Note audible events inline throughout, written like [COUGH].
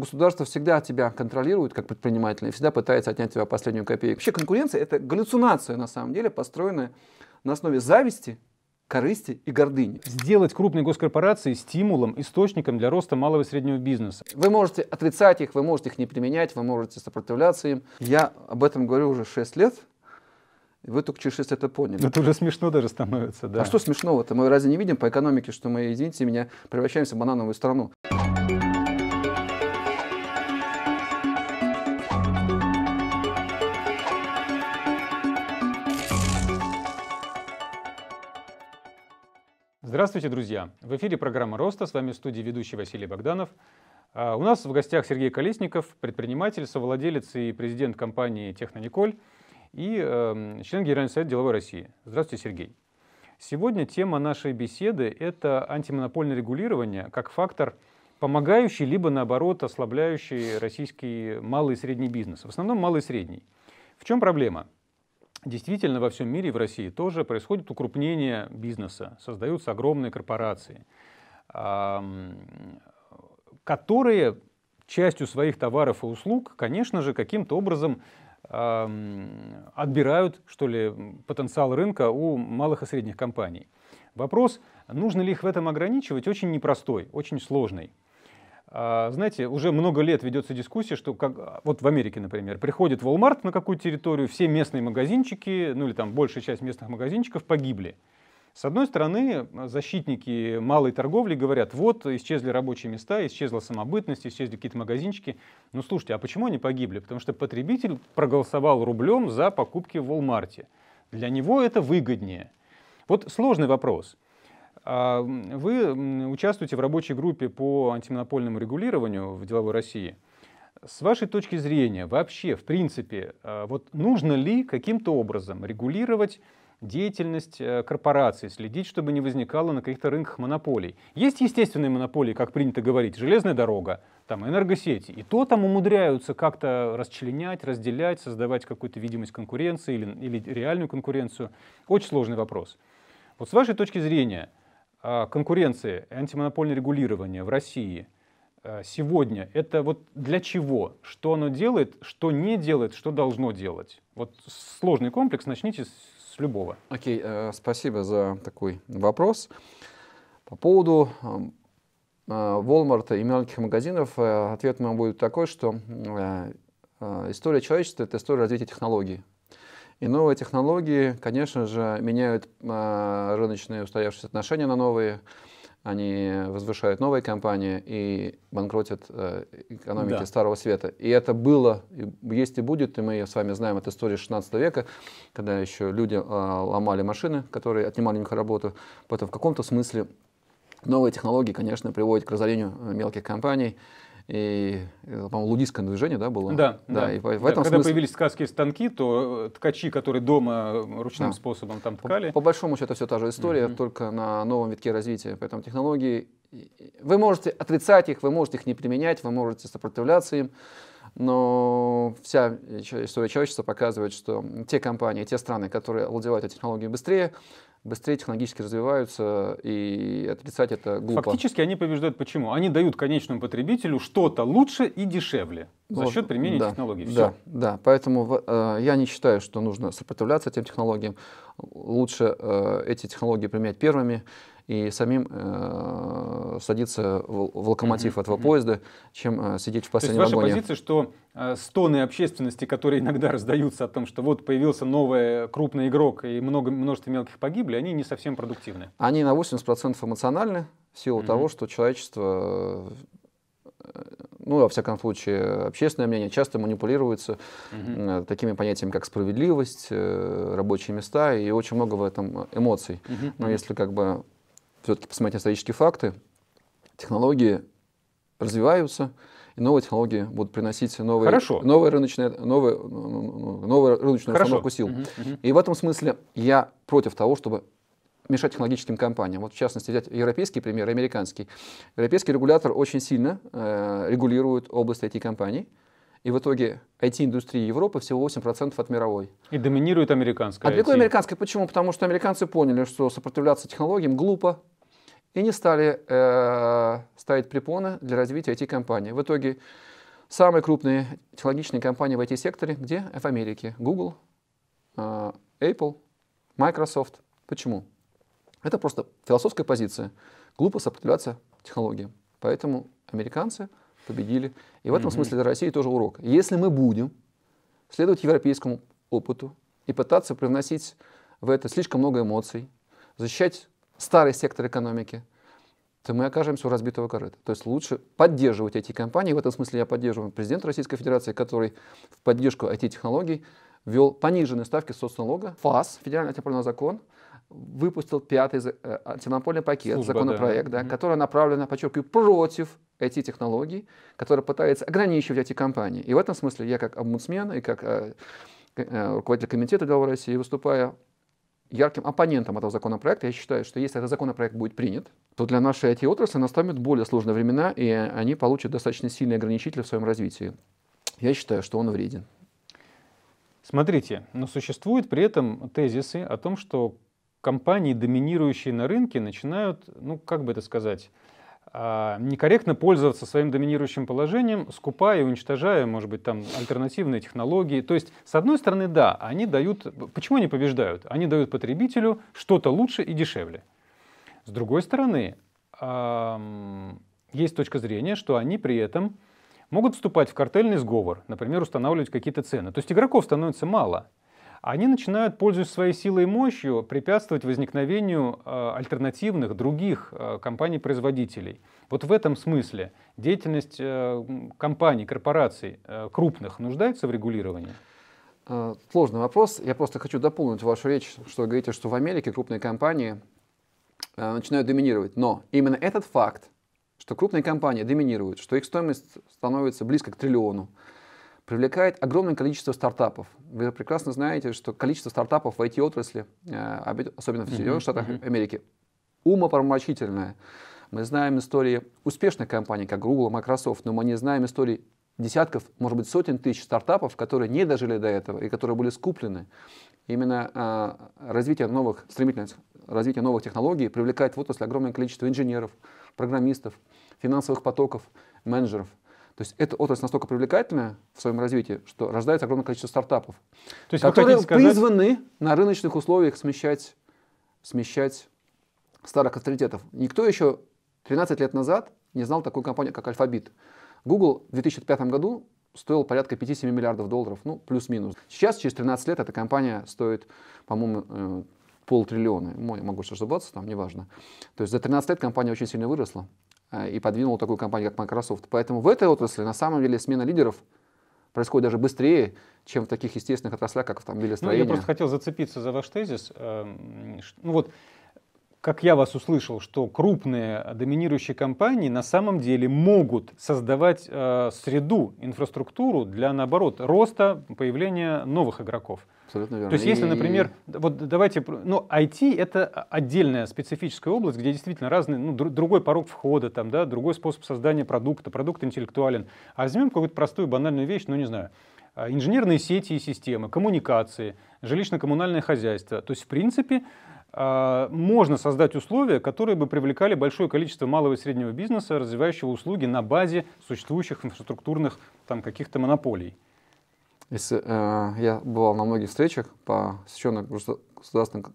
государство всегда тебя контролирует как предпринимателя и всегда пытается отнять у тебя последнюю копейку. Вообще конкуренция – это галлюцинация, на самом деле, построенная на основе зависти, корысти и гордыни. Сделать крупные госкорпорации стимулом, источником для роста малого и среднего бизнеса. Вы можете отрицать их, вы можете их не применять, вы можете сопротивляться им. Я об этом говорю уже 6 лет, и вы только через 6 это поняли. Это уже смешно даже становится, да. А что смешного-то? Мы разве не видим по экономике, что мы, извините меня, превращаемся в банановую страну? Здравствуйте, друзья! В эфире программа «Роста». С вами в студии ведущий Василий Богданов. А, у нас в гостях Сергей Колесников, предприниматель, совладелец и президент компании «Технониколь» и эм, член Генерального совета «Деловой России». Здравствуйте, Сергей! Сегодня тема нашей беседы – это антимонопольное регулирование как фактор, помогающий, либо, наоборот, ослабляющий российский малый и средний бизнес. В основном малый и средний. В чем проблема? Действительно, во всем мире и в России тоже происходит укрупнение бизнеса, создаются огромные корпорации, которые частью своих товаров и услуг, конечно же, каким-то образом отбирают, что ли, потенциал рынка у малых и средних компаний. Вопрос, нужно ли их в этом ограничивать, очень непростой, очень сложный. А, знаете, уже много лет ведется дискуссия, что как, вот в Америке, например, приходит Walmart на какую территорию, все местные магазинчики, ну или там большая часть местных магазинчиков погибли. С одной стороны, защитники малой торговли говорят, вот, исчезли рабочие места, исчезла самобытность, исчезли какие-то магазинчики. Ну, слушайте, а почему они погибли? Потому что потребитель проголосовал рублем за покупки в Walmart. Для него это выгоднее. Вот сложный вопрос – а, вы участвуете в рабочей группе по антимонопольному регулированию в деловой России. С вашей точки зрения, вообще, в принципе, а, вот нужно ли каким-то образом регулировать деятельность э, корпораций, следить, чтобы не возникало на каких-то рынках монополий. Есть естественные монополии, как принято говорить, железная дорога, там энергосети. И то там умудряются как-то расчленять, разделять, создавать какую-то видимость конкуренции или, или реальную конкуренцию. Очень сложный вопрос. Вот с вашей точки зрения, а, конкуренции, антимонопольное регулирование в России а, сегодня, это вот для чего? Что оно делает, что не делает, что должно делать? Вот сложный комплекс, начните с любого. Окей, okay, э, спасибо за такой вопрос. По поводу э, Walmart и мелких магазинов, э, ответ мой будет такой, что история человечества — это история развития технологий. И новые технологии, конечно же, меняют а, рыночные устоявшиеся отношения на новые, они возвышают новые компании и банкротят э, экономики да. Старого Света. И это было, есть и будет, и мы с вами знаем эту историю 16 века, когда еще люди а, ломали машины, которые отнимали у них работу. Поэтому в каком-то смысле новые технологии, конечно, приводят к разорению э, мелких компаний и, э, по-моему, лудистское движение, да, было? Да, да. да. И в, этом да, когда смысле... появились ткацкие станки, то э, ткачи, которые дома э, ручным да. способом там ткали. По, по большому счету, все та же история, угу. только на новом витке развития. Поэтому технологии, вы можете отрицать их, вы можете их не применять, вы можете сопротивляться им, но вся история человечества показывает, что те компании, те страны, которые владевают этой технологией быстрее, быстрее технологически развиваются, и отрицать это глупо. Фактически они побеждают почему? Они дают конечному потребителю что-то лучше и дешевле за счет применения да, технологий. Все. Да, да, поэтому э, я не считаю, что нужно сопротивляться этим технологиям. Лучше э, эти технологии применять первыми и самим э, садиться в, в локомотив этого поезда, чем э, сидеть в последнем вагоне. То есть ваша позиция, что э, стоны общественности, которые иногда раздаются о том, что вот появился новый крупный игрок и много, множество мелких погибли, они не совсем продуктивны? Они на 80% эмоциональны в силу mm-hmm. того, что человечество э, ну, во всяком случае, общественное мнение часто манипулируется угу. такими понятиями, как справедливость, э, рабочие места, и очень много в этом эмоций. Угу. Но если как бы все-таки посмотреть исторические факты, технологии развиваются, и новые технологии будут приносить новые, новые рыночные, новые, ну, ну, ну, новые рыночную установку сил. Угу, угу. И в этом смысле я против того, чтобы мешать технологическим компаниям. Вот в частности взять европейский пример, американский. Европейский регулятор очень сильно э, регулирует область IT-компаний. И в итоге IT-индустрии Европы всего 8% от мировой. И доминирует американская. А далеко американская. Почему? Потому что американцы поняли, что сопротивляться технологиям глупо, и не стали э, ставить препоны для развития IT-компаний. В итоге самые крупные технологичные компании в IT-секторе где? В Америке. Google, э, Apple, Microsoft. Почему? Это просто философская позиция. Глупо сопротивляться технологиям. Поэтому американцы победили. И в этом mm смысле для России тоже урок. Если мы будем следовать европейскому опыту и пытаться привносить в это слишком много эмоций, защищать старый сектор экономики, то мы окажемся у разбитого корыта. То есть лучше поддерживать эти компании. В этом смысле я поддерживаю президента Российской Федерации, который в поддержку IT-технологий ввел пониженные ставки соцналога, ФАС, федеральный антиправный закон, выпустил пятый антимонопольный э, а, пакет, Служба, законопроект, да. Да, который направлен, подчеркиваю, против эти технологий, который пытается ограничивать эти компании. И в этом смысле я как омбудсмен и как э, э, руководитель комитета дел России выступаю ярким оппонентом этого законопроекта. Я считаю, что если этот законопроект будет принят, то для нашей IT-отрасли настанут более сложные времена, и они получат достаточно сильные ограничители в своем развитии. Я считаю, что он вреден. Смотрите, но существуют при этом тезисы о том, что компании, доминирующие на рынке, начинают, ну, как бы это сказать, а, некорректно пользоваться своим доминирующим положением, скупая и уничтожая, может быть, там альтернативные технологии. То есть, с одной стороны, да, они дают... Почему они побеждают? Они дают потребителю что-то лучше и дешевле. С другой стороны, есть точка зрения, что они при этом могут вступать в картельный сговор, например, устанавливать какие-то цены. То есть игроков становится мало они начинают, пользуясь своей силой и мощью, препятствовать возникновению э, альтернативных, других э, компаний-производителей. Вот в этом смысле деятельность э, компаний, корпораций крупных нуждается в регулировании? Сложный вопрос. Я просто хочу дополнить вашу речь, что вы говорите, что в Америке крупные компании начинают доминировать. Но именно этот факт, что крупные компании доминируют, что их стоимость становится близко к триллиону, привлекает огромное количество стартапов. Вы прекрасно знаете, что количество стартапов в IT-отрасли, э, особенно в Соединенных Штатах Америки, умопромрачительное. Мы знаем истории успешных компаний, как Google, Microsoft, но мы не знаем истории десятков, может быть, сотен тысяч стартапов, которые не дожили до этого и которые были скуплены. Именно э, развитие новых, стремительное развитие новых технологий привлекает в отрасль огромное количество инженеров, программистов, финансовых потоков, менеджеров – то есть эта отрасль настолько привлекательная в своем развитии, что рождается огромное количество стартапов, То есть которые сказать... призваны на рыночных условиях смещать, смещать старых авторитетов. Никто еще 13 лет назад не знал такую компанию, как Alphabet. Google в 2005 году стоил порядка 5-7 миллиардов долларов, ну, плюс-минус. Сейчас, через 13 лет, эта компания стоит, по-моему, э, полтриллиона. Я могу ошибаться, там, неважно. То есть за 13 лет компания очень сильно выросла. Э, и подвинул такую компанию, как Microsoft. Поэтому в этой отрасли на самом деле смена лидеров происходит даже быстрее, чем в таких естественных отраслях, как автомобилестроение. Ну, я просто хотел зацепиться за ваш тезис. Эм, ну вот, как я вас услышал, что крупные доминирующие компании на самом деле могут создавать э, среду, инфраструктуру для, наоборот, роста, появления новых игроков. Абсолютно верно. То есть, если, например, и... вот давайте, ну, IT это отдельная специфическая область, где действительно разный, ну, другой порог входа, там, да, другой способ создания продукта, продукт интеллектуален. А возьмем какую-то простую банальную вещь, ну, не знаю, э, инженерные сети и системы, коммуникации, жилищно-коммунальное хозяйство. То есть, в принципе, а, можно создать условия, которые бы привлекали большое количество малого и среднего бизнеса, развивающего услуги на базе существующих инфраструктурных там, каких-то монополий. Если, э, я бывал на многих встречах посвященных государственному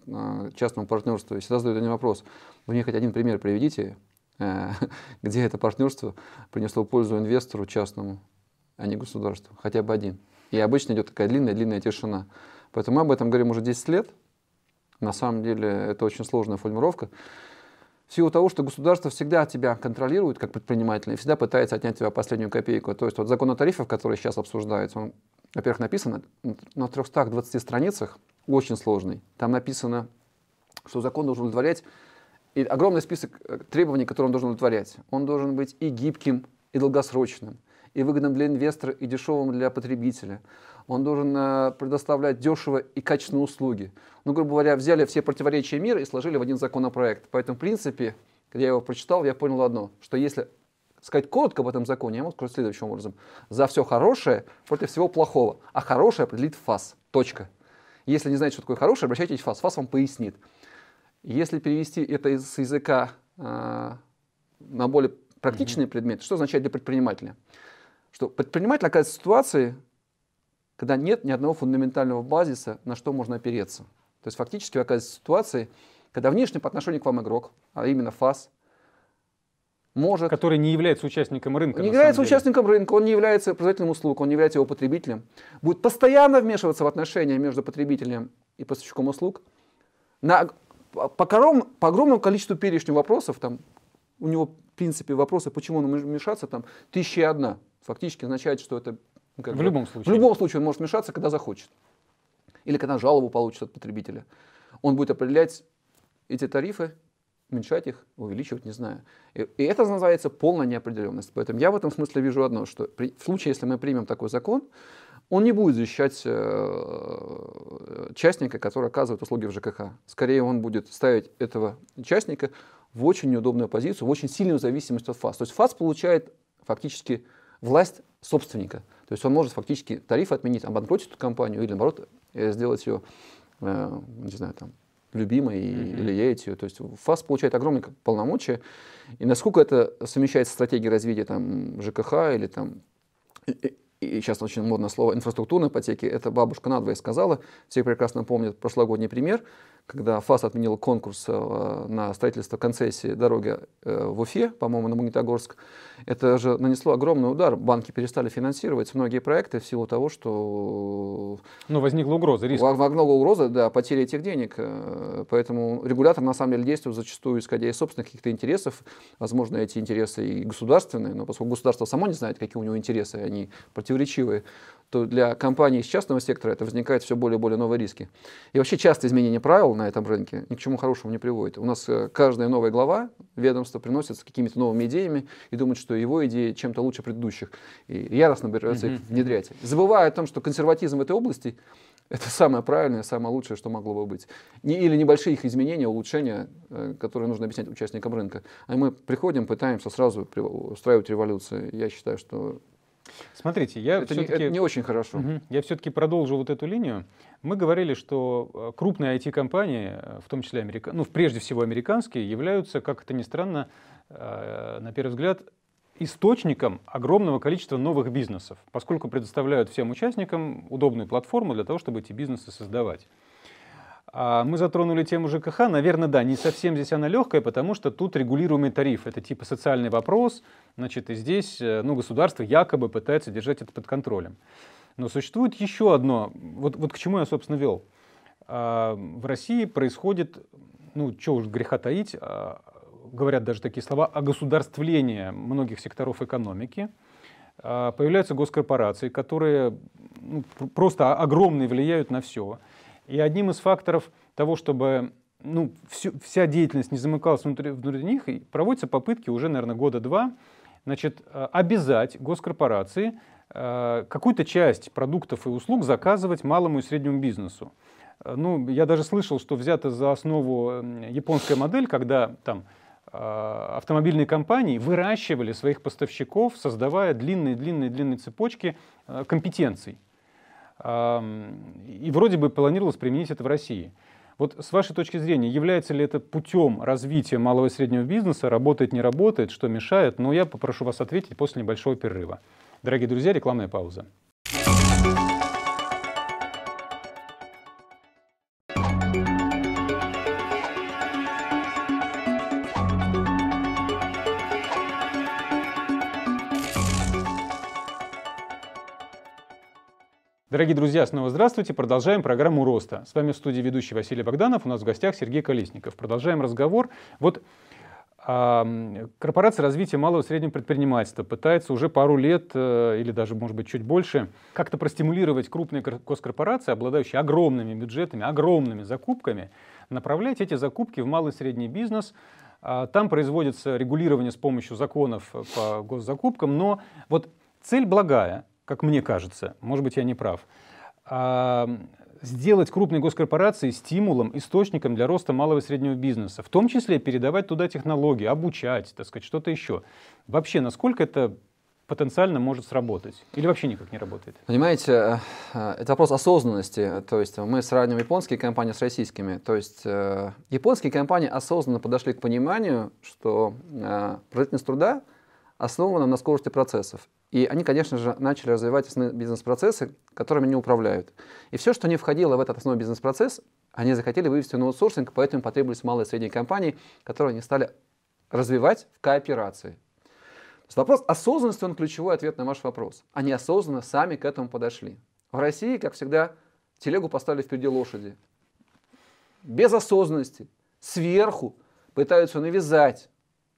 э, частному партнерству, и всегда задают один вопрос. Вы мне хоть один пример приведите, э, [LAUGHS] где это партнерство принесло пользу инвестору частному, а не государству, хотя бы один. И обычно идет такая длинная-длинная тишина. Поэтому мы об этом говорим уже 10 лет, на самом деле это очень сложная формулировка. В силу того, что государство всегда тебя контролирует как предприниматель, и всегда пытается отнять у тебя последнюю копейку. То есть вот закон о тарифах, который сейчас обсуждается, он, во-первых, написан на 320 страницах, очень сложный. Там написано, что закон должен удовлетворять и огромный список э, требований, которые он должен удовлетворять. Он должен быть и гибким, и долгосрочным и выгодным для инвестора, и дешевым для потребителя. Он должен э, предоставлять дешево и качественные услуги. Ну, грубо говоря, взяли все противоречия мира и сложили в один законопроект. Поэтому, в принципе, когда я его прочитал, я понял одно, что если сказать коротко об этом законе, я могу сказать следующим образом. За все хорошее против всего плохого. А хорошее определит ФАС. Точка. Если не знаете, что такое хорошее, обращайтесь в ФАС. ФАС вам пояснит. Если перевести это с языка э, на более практичный mm-hmm. предметы, что означает для предпринимателя? что предприниматель оказывается в ситуации, когда нет ни одного фундаментального базиса, на что можно опереться. То есть фактически вы оказываетесь в ситуации, когда внешний по отношению к вам игрок, а именно ФАС, может... Который не является участником рынка. Не является участником рынка, он не является производителем услуг, он не является его потребителем. Будет постоянно вмешиваться в отношения между потребителем и поставщиком услуг. На, по, по огромному количеству перечню вопросов, там, у него в принципе вопросы, почему он мешаться, там, тысяча и одна фактически означает, что это... Ну, как в бы, любом случае. В любом случае он может вмешаться, когда захочет. Или когда жалобу получит от потребителя. Он будет определять эти тарифы, уменьшать их, увеличивать, не знаю. И, и это называется полная неопределенность. Поэтому я в этом смысле вижу одно, что при, в случае, если мы примем такой закон, он не будет защищать э, частника, который оказывает услуги в ЖКХ. Скорее, он будет ставить этого частника в очень неудобную позицию, в очень сильную зависимость от ФАС. То есть ФАС получает фактически власть собственника. То есть он может фактически тариф отменить, обанкротить эту компанию или, наоборот, э, сделать ее, э, не знаю, там, любимой mm-hmm. или леять ее. То есть ФАС получает огромные полномочия. И насколько это совмещается с стратегией развития там, ЖКХ или там, и сейчас очень модное слово, инфраструктурной ипотеки, это бабушка надвое сказала. Все прекрасно помнят прошлогодний пример, когда ФАС отменил конкурс э, на строительство концессии дороги э, в Уфе, по-моему, на Магнитогорск. Это же нанесло огромный удар. Банки перестали финансировать многие проекты в силу того, что ну, возникла угроза, риск. Возникла угроза, да, потери этих денег. Э, поэтому регулятор, на самом деле, действует зачастую, исходя из собственных каких-то интересов. Возможно, эти интересы и государственные, но поскольку государство само не знает, какие у него интересы, они противоречивые, то для компаний из частного сектора это возникает все более и более новые риски. И вообще часто изменение правил на этом рынке ни к чему хорошему не приводит. У нас э, каждая новая глава ведомства приносит с какими-то новыми идеями и думает, что его идеи чем-то лучше предыдущих. И яростно берется их внедрять. Забывая о том, что консерватизм в этой области [LAUGHS] это самое правильное, самое лучшее, что могло бы быть. Не, или небольшие их изменения, улучшения, э, которые нужно объяснять участникам рынка. А мы приходим, пытаемся сразу устраивать революцию. Я считаю, что Смотрите, я это, все-таки... Не, это не очень хорошо. Угу. Я все-таки продолжу вот эту линию. Мы говорили, что э, крупные IT-компании, э, в том числе америка... ну, прежде всего американские, являются, как это ни странно, на первый взгляд, источником огромного количества новых бизнесов, поскольку предоставляют всем участникам удобную платформу для того, чтобы эти бизнесы создавать. А мы затронули тему ЖКХ. Наверное, да, не совсем здесь она легкая, потому что тут регулируемый тариф. Это типа социальный вопрос. Значит, и здесь э, ну, государство якобы пытается держать это под контролем. Но существует еще одно. Вот, вот к чему я, собственно, вел. А, в России происходит, ну, что уж греха таить, а, говорят даже такие слова, о государствлении многих секторов экономики. А, появляются госкорпорации, которые ну, просто огромные влияют на все. И одним из факторов того, чтобы ну, всю, вся деятельность не замыкалась внутри, внутри них, проводятся попытки уже, наверное, года два, значит, а, обязать госкорпорации а, какую-то часть продуктов и услуг заказывать малому и среднему бизнесу. Ну, я даже слышал, что взята за основу японская модель, когда там а, автомобильные компании выращивали своих поставщиков, создавая длинные-длинные-длинные цепочки а, компетенций. А, и вроде бы планировалось применить это в России. Вот с вашей точки зрения, является ли это путем развития малого и среднего бизнеса, работает, не работает, что мешает? Но я попрошу вас ответить после небольшого перерыва. Дорогие друзья, рекламная пауза. Дорогие друзья, снова здравствуйте. Продолжаем программу роста. С вами в студии ведущий Василий Богданов. У нас в гостях Сергей Колесников. Продолжаем разговор. Вот Корпорация развития малого и среднего предпринимательства пытается уже пару лет э, или даже, может быть, чуть больше как-то простимулировать крупные госкорпорации, обладающие огромными бюджетами, огромными закупками, направлять эти закупки в малый и средний бизнес. А, там производится регулирование с помощью законов по госзакупкам, но вот цель благая как мне кажется, может быть, я не прав, а, сделать крупные госкорпорации стимулом, источником для роста малого и среднего бизнеса, в том числе передавать туда технологии, обучать, так сказать, что-то еще. Вообще, насколько это потенциально может сработать? Или вообще никак не работает? Понимаете, э, э, это вопрос осознанности. То есть мы сравниваем японские компании с российскими. То есть э, японские компании осознанно подошли к пониманию, что производительность труда — основана на скорости процессов. И они, конечно же, начали развивать основные бизнес-процессы, которыми они управляют. И все, что не входило в этот основной бизнес-процесс, они захотели вывести на аутсорсинг, поэтому потребовались малые и средние компании, которые они стали развивать в кооперации. вопрос осознанности, он ключевой ответ на ваш вопрос. Они осознанно сами к этому подошли. В России, как всегда, телегу поставили впереди лошади. Без осознанности, сверху пытаются навязать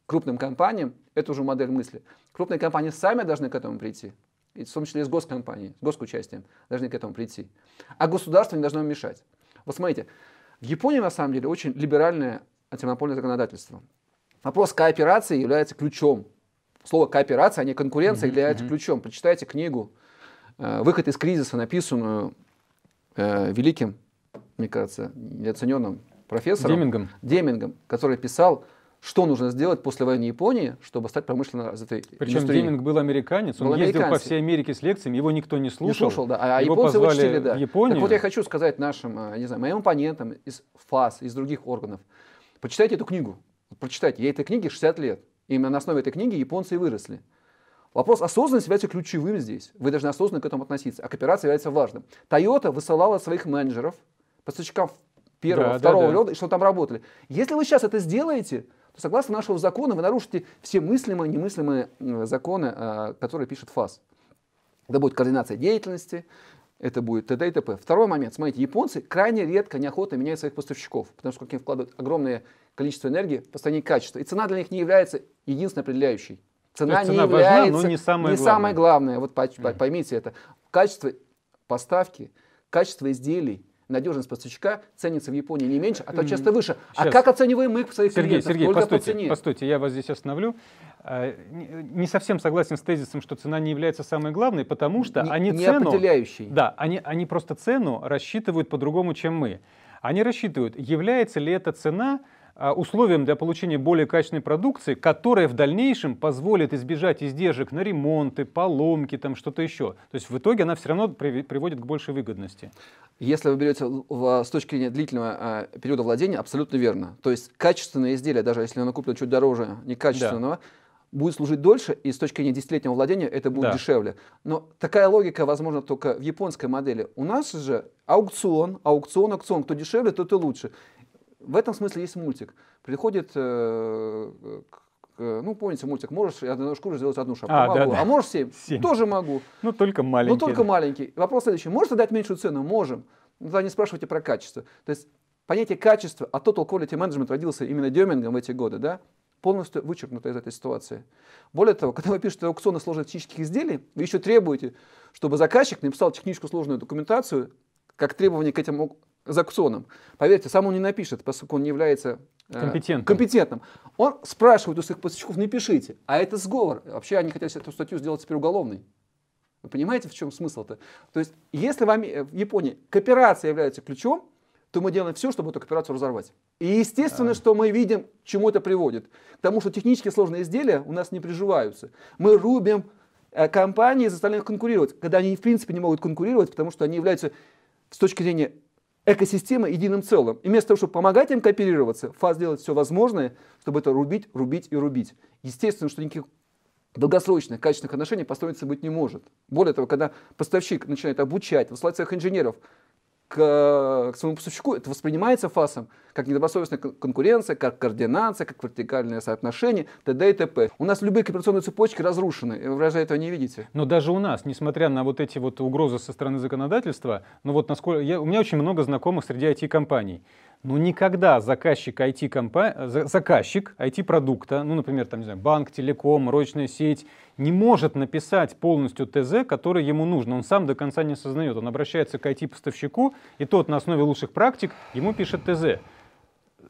крупным компаниям это уже модель мысли. Крупные компании сами должны к этому прийти, и в том числе и с госкомпанией, с госучастием, должны к этому прийти. А государство не должно мешать. Вот смотрите, в Японии на самом деле очень либеральное антимонопольное законодательство. Вопрос кооперации является ключом. Слово кооперация, а не конкуренция, mm-hmm. является ключом. Прочитайте книгу э, «Выход из кризиса», написанную э, великим, мне кажется, неоцененным профессором. Демингом. Демингом, который писал что нужно сделать после войны Японии, чтобы стать промышленно развитой Причем Деминг был американец, он ездил по всей Америке с лекциями, его никто не слушал. Не слушал, да, а его японцы вычислили, да. В Японию. Так вот я хочу сказать нашим, э, не знаю, моим оппонентам из ФАС, из других органов, почитайте эту книгу, прочитайте, ей этой книге 60 лет, именно на основе этой книги японцы и выросли. Вопрос осознанности является ключевым здесь. Вы должны осознанно к этому относиться, а кооперация является важным. Тойота высылала своих менеджеров, поставщиков первого, да, второго да, да. лёда, и что там работали. Если вы сейчас это сделаете, то согласно нашего закона вы нарушите все мыслимые и немыслимые законы, а, которые пишет ФАС. Это будет координация деятельности, это будет т.д. и т.п. Второй момент. Смотрите, японцы крайне редко, неохотно меняют своих поставщиков, потому что к вкладывают огромное количество энергии в построение качества. И цена для них не является единственной определяющей. Цена, цена не важна, является но не самое не главное. Самое главное. Вот поймите это. Качество поставки, качество изделий – надежность поставщика ценится в Японии не меньше, а то часто выше. Сейчас. А как оцениваем мы их в своих Сергей, Сергей, Только постойте, по цене. постойте, я вас здесь остановлю. А, не совсем согласен с тезисом, что цена не является самой главной, потому что не, они не цену... Да, они, они просто цену рассчитывают по-другому, чем мы. Они рассчитывают, является ли эта цена а, условием для получения более качественной продукции, которая в дальнейшем позволит избежать издержек на ремонты, поломки, там что-то еще. То есть в итоге она все равно приводит к большей выгодности. Если вы берете с точки зрения длительного а, периода владения, абсолютно верно. То есть качественное изделие, даже если оно куплено чуть дороже некачественного, да будет служить дольше, и с точки зрения десятилетнего владения это будет да. дешевле. Но такая логика возможна только в японской модели. У нас же аукцион, аукцион, аукцион. Кто дешевле, тот и лучше в этом смысле есть мультик. Приходит э, ну, помните, мультик, можешь одну шкуру сделать одну шапку, а, могу. Да, да. а можешь семь? [LAUGHS] семь, тоже могу. Ну, только маленький. Ну, только да. маленький. Вопрос следующий, Можешь дать меньшую цену? Можем. Ну, да, не спрашивайте про качество. То есть понятие качества, а total quality management родился именно Демингом в эти годы, да, полностью вычеркнуто из этой ситуации. Более того, когда вы пишете аукционы сложных технических изделий, вы еще требуете, чтобы заказчик написал техническую сложную документацию как требование к этим за акционом. Поверьте, сам он не напишет, поскольку он не является э, компетентным. компетентным. Он спрашивает у своих поставщиков, напишите. А это сговор. Вообще они хотят эту статью сделать теперь уголовной. Вы понимаете, в чем смысл-то? То есть, если вам э, в Японии кооперация является ключом, то мы делаем все, чтобы эту кооперацию разорвать. И естественно, а. что мы видим, к чему это приводит. К тому, что технически сложные изделия у нас не приживаются. Мы рубим э, компании, заставляем их конкурировать, когда они в принципе не могут конкурировать, потому что они являются с точки зрения Экосистема единым целым. И вместо того, чтобы помогать им кооперироваться, ФАС делает все возможное, чтобы это рубить, рубить и рубить. Естественно, что никаких долгосрочных, качественных отношений построиться быть не может. Более того, когда поставщик начинает обучать, высылать своих инженеров, к, э, к своему поставщику, это воспринимается ФАСом как недобросовестная конкуренция, как координация, как вертикальное соотношение, т.д. и т.п. У нас любые кооперационные цепочки разрушены, и вы разве этого не видите? Но даже у нас, несмотря на вот эти вот угрозы со стороны законодательства, ну вот насколько я, у меня очень много знакомых среди IT-компаний. Но ну, никогда заказчик IT-компании, заказчик IT-продукта, ну, например, там, не знаю, банк, телеком, мрочная сеть, не может написать полностью ТЗ, который ему нужно. Он сам до конца не осознает. Он обращается к IT-поставщику, и тот на основе лучших практик ему пишет ТЗ.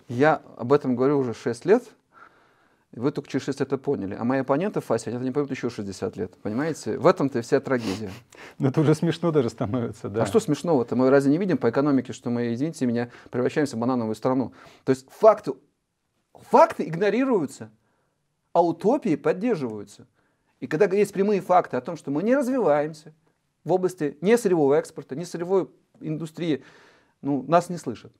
Я об этом говорю уже 6 лет, вы только через 6 это поняли. А мои оппоненты в ФАСе, они это не поймут еще 60 лет. Понимаете? В этом-то вся трагедия. Но ну, это уже смешно даже становится, да. А что смешного-то? Мы разве не видим по экономике, что мы, извините меня, превращаемся в банановую страну? То есть факты, факты игнорируются, а утопии поддерживаются. И когда есть прямые факты о том, что мы не развиваемся в области не сырьевого экспорта, не сырьевой индустрии, ну, нас не слышат.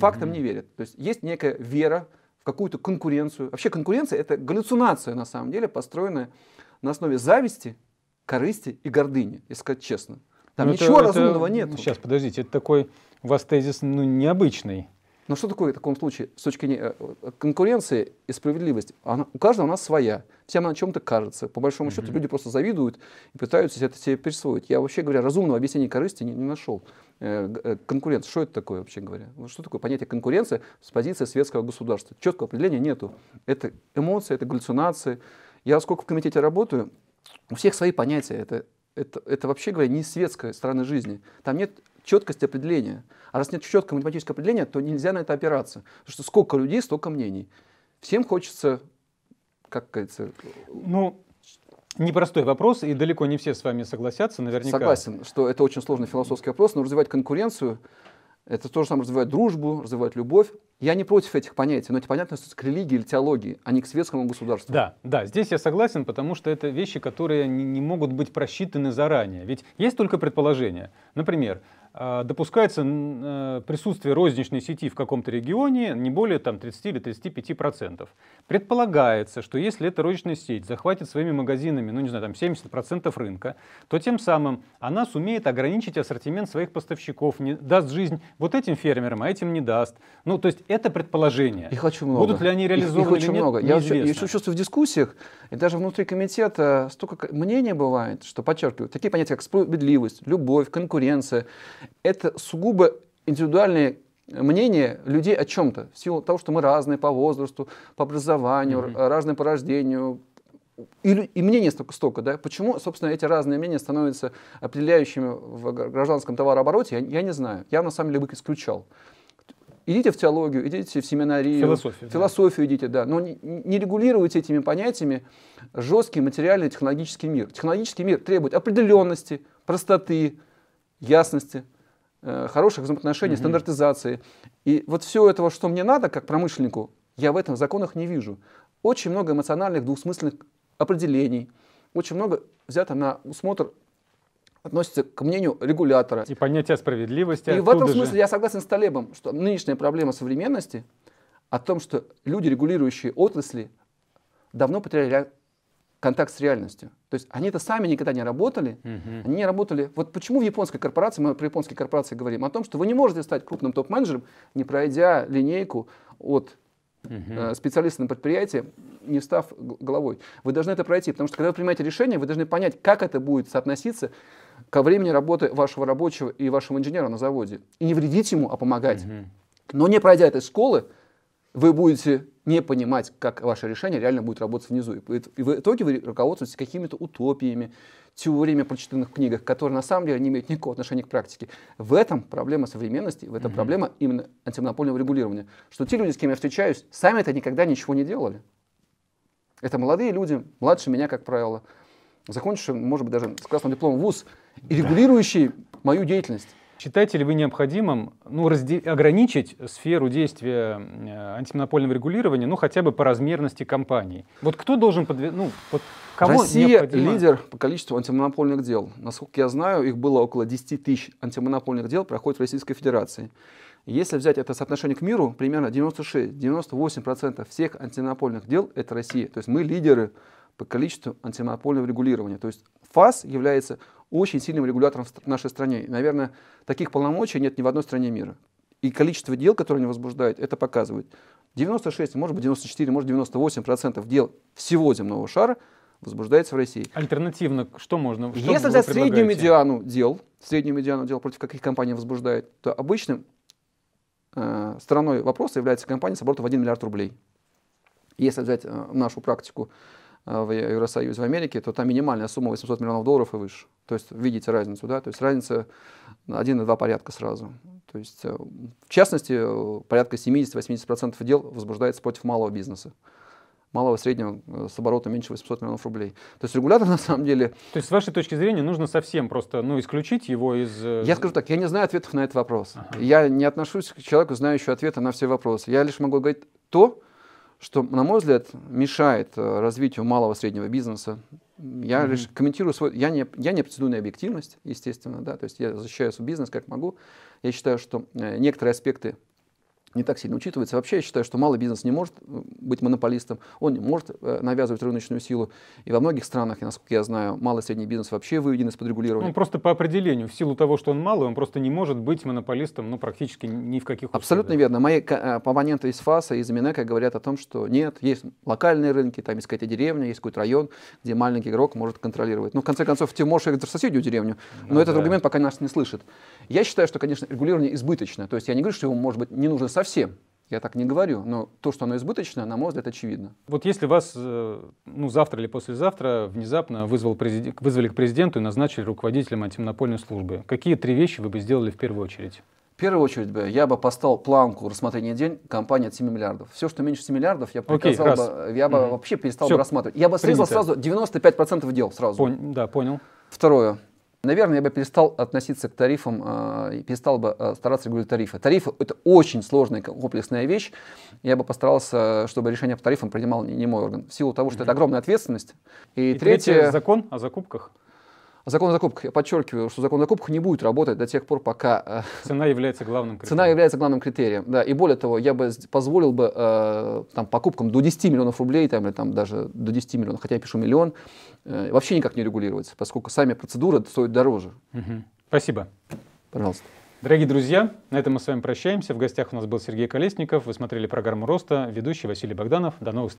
Фактам mm-hmm. не верят. То есть есть некая вера, какую-то конкуренцию. Вообще конкуренция – это галлюцинация, на самом деле, построенная на основе зависти, корысти и гордыни, если сказать честно. Там Но ну, ничего это, разумного это, нет. Сейчас, подождите, это такой у вас тезис ну, необычный. Но что такое в таком случае с точки зрения э, конкуренции и справедливости? Она, у каждого у нас своя. Всем она чем-то кажется. По большому mm-hmm. счету люди просто завидуют и пытаются это себе присвоить. Я вообще говоря, разумного объяснения корысти не, не нашел. Э, э, конкуренция, что это такое вообще говоря? Что такое понятие конкуренция с позиции светского государства? Четкого определения нету. Это эмоции, это галлюцинации. Я сколько в комитете работаю, у всех свои понятия. Это, это, это вообще говоря не светская сторона жизни. Там нет четкость определения. А раз нет четкого математического определения, то нельзя на это опираться. Потому что сколько людей, столько мнений. Всем хочется, как говорится... Ну, Непростой вопрос, и далеко не все с вами согласятся, наверняка. Согласен, что это очень сложный философский вопрос, но развивать конкуренцию, это то же самое развивать дружбу, развивать любовь. Я не против этих понятий, но эти понятия относятся к религии или теологии, а не к светскому государству. Да, да, здесь я согласен, потому что это вещи, которые не, не могут быть просчитаны заранее. Ведь есть только предположение. Например, а, допускается э, присутствие розничной сети в каком-то регионе не более там, 30 или 35 процентов. Предполагается, что если эта розничная сеть захватит своими магазинами, ну не знаю, там 70 процентов рынка, то тем самым она сумеет ограничить ассортимент своих поставщиков, не, даст жизнь вот этим фермерам, а этим не даст. Ну, то есть это предположение. Их очень много. Будут ли они реализованы их, их очень или нет, много. Я еще чувствую в дискуссиях, и даже внутри комитета столько мнений бывает, что подчеркиваю, такие понятия, как справедливость, любовь, конкуренция, это сугубо индивидуальные мнение людей о чем-то, в силу того, что мы разные по возрасту, по образованию, mm-hmm. разные по рождению, и, и мнений столько, столько, да? Почему, собственно, эти разные мнения становятся определяющими в гражданском товарообороте, я, я не знаю. Я, на самом деле, бы исключал. Идите в теологию, идите в семинарию. Философию. Философию да. идите, да. Но не, не регулируйте этими понятиями жесткий материальный технологический мир. Технологический мир требует определенности, простоты, ясности. Э, хороших взаимоотношений, угу. стандартизации. И вот все этого, что мне надо, как промышленнику, я в этом в законах не вижу. Очень много эмоциональных, двусмысленных определений, очень много взято на усмотр относится к мнению регулятора. И понятие справедливости. И в этом смысле же? я согласен с Талебом, что нынешняя проблема современности о том, что люди, регулирующие отрасли, давно потеряли контакт с реальностью. То есть они это сами никогда не работали, угу. они не работали. Вот почему в японской корпорации, мы про японские корпорации говорим о том, что вы не можете стать крупным топ-менеджером, не пройдя линейку от угу. специалиста на предприятии, не став головой. Вы должны это пройти, потому что когда вы принимаете решение, вы должны понять, как это будет соотноситься ко времени работы вашего рабочего и вашего инженера на заводе. И не вредить ему, а помогать. Угу. Но не пройдя этой школы, вы будете не понимать, как ваше решение реально будет работать внизу. И в итоге вы руководствуетесь какими-то утопиями, теориями, прочитанных в книгах, которые на самом деле не имеют никакого отношения к практике. В этом проблема современности, в этом mm-hmm. проблема именно антимонопольного регулирования. Что те люди, с кем я встречаюсь, сами это никогда ничего не делали. Это молодые люди, младше меня, как правило, закончившие, может быть, даже с классным дипломом вуз, и регулирующие мою деятельность. Считаете ли вы необходимым ну, разде- ограничить сферу действия э, антимонопольного регулирования, ну хотя бы по размерности компаний? Вот кто должен подве- ну, под кого Россия необходимо... лидер по количеству антимонопольных дел. Насколько я знаю, их было около 10 тысяч антимонопольных дел проходит в Российской Федерации. Если взять это соотношение к миру, примерно 96-98% всех антимонопольных дел – это Россия. То есть мы лидеры по количеству антимонопольного регулирования. То есть ФАС является очень сильным регулятором в нашей стране. И, наверное, таких полномочий нет ни в одной стране мира. И количество дел, которые они возбуждают, это показывает. 96, может быть 94, может 98 процентов дел всего земного шара возбуждается в России. Альтернативно, что можно? Что Если взять среднюю медиану дел, среднюю медиану дел, против каких компаний возбуждает, то обычным э, стороной вопроса является компания с оборотом в 1 миллиард рублей. Если взять э, нашу практику, а, в Евросоюзе, в Америке, то там минимальная сумма 800 миллионов долларов и выше. То есть видите разницу, да? То есть разница один и два порядка сразу. То есть, э, в частности, э, порядка 70-80% дел возбуждается против малого бизнеса малого среднего э, с оборотом меньше 800 миллионов рублей. То есть регулятор [LAUGHS] на самом деле... То есть с вашей точки зрения нужно совсем просто ну, исключить его из... Я скажу так, я не знаю ответов на этот вопрос. Ага. Я не отношусь к человеку, знающему ответы на все вопросы. Я лишь могу говорить то, что, на мой взгляд, мешает э, развитию малого и среднего бизнеса. Я mm-hmm. лишь комментирую свой... Я не, я не претендую на объективность, естественно, да, то есть я защищаю свой бизнес как могу. Я считаю, что э, некоторые аспекты не так сильно учитывается. Вообще я считаю, что малый бизнес не может э, быть монополистом, он не может э, навязывать рыночную силу. И во многих странах, насколько я знаю, малый и средний бизнес вообще выведен из-под регулирования. Он ну, просто по определению, в силу того, что он малый, он просто не может быть монополистом ну, практически ни в каких условиях. Абсолютно верно. Мои э, оппоненты из ФАСа, из Минека говорят о том, что нет, есть локальные рынки, там есть какая-то деревня, есть какой-то район, где маленький игрок может контролировать. Ну, в конце концов, Тимош играет в соседнюю деревню, но ну, этот да. аргумент пока нас не слышит. Я считаю, что, конечно, регулирование избыточно. То есть я не говорю, что его, может быть, не нужно совсем совсем. Я так не говорю, но то, что оно избыточное, на мой взгляд, очевидно. Вот если вас э, ну, завтра или послезавтра внезапно вызвал президент, вызвали к президенту и назначили руководителем антимонопольной службы, какие три вещи вы бы сделали в первую очередь? В первую очередь бы я бы поставил планку рассмотрения день компании от 7 миллиардов. Все, что меньше 7 миллиардов, я, приказал Окей, бы, я бы угу. вообще перестал Все, бы рассматривать. Я бы срезал принято. сразу 95% дел сразу. Пон- да, понял. Второе наверное, я бы перестал относиться к тарифам, а, перестал бы а, стараться регулировать тарифы. Тарифы – это очень сложная комплексная вещь. Я бы постарался, чтобы решение по тарифам принимал не, не мой орган. В силу того, что mm-hmm. это огромная ответственность. И, и третье... третье – закон о закупках закон о закупках, я подчеркиваю, что закон о закупках не будет работать до тех пор, пока... Э, цена является главным критерием. Цена является главным критерием, да. И более того, я бы позволил бы э, там, покупкам до 10 миллионов рублей, там, или там, даже до 10 миллионов, хотя я пишу миллион, э, вообще никак не регулировать, поскольку сами процедуры стоят дороже. Угу. Спасибо. Пожалуйста. Дорогие друзья, на этом мы с вами прощаемся. В гостях у нас был Сергей Колесников. Вы смотрели программу «Роста». Ведущий Василий Богданов. До новых встреч.